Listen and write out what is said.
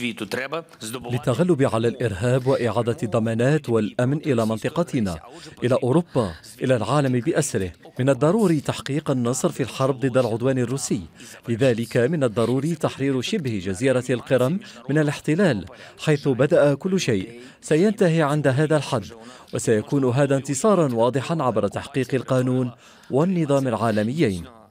للتغلب على الإرهاب وإعادة الضمانات والأمن إلى منطقتنا إلى أوروبا إلى العالم بأسره من الضروري تحقيق النصر في الحرب ضد العدوان الروسي لذلك من الضروري تحرير شبه جزيرة القرم من الاحتلال حيث بدأ كل شيء سينتهي عند هذا الحد وسيكون هذا انتصارا واضحا عبر تحقيق القانون والنظام العالميين